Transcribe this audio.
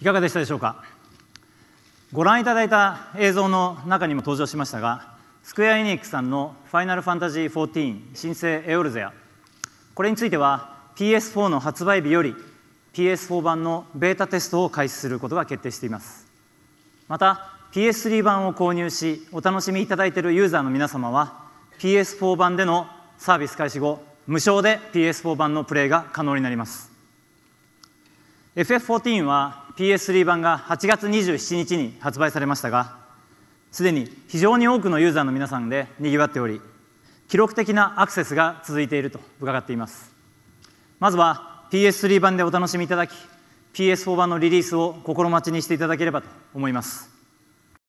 いかがでしたでしょうかご覧いただいた映像の中にも登場しましたがスクエア・エニックさんの「ファイナルファンタジー14新生エオルゼア」これについては PS4 の発売日より PS4 版のベータテストを開始することが決定していますまた PS3 版を購入しお楽しみいただいているユーザーの皆様は PS4 版でのサービス開始後無償で PS4 版のプレイが可能になります FF14 は PS3 版が8月27日に発売されましたがすでに非常に多くのユーザーの皆さんでにぎわっており記録的なアクセスが続いていると伺っていますまずは PS3 版でお楽しみいただき PS4 版のリリースを心待ちにしていただければと思います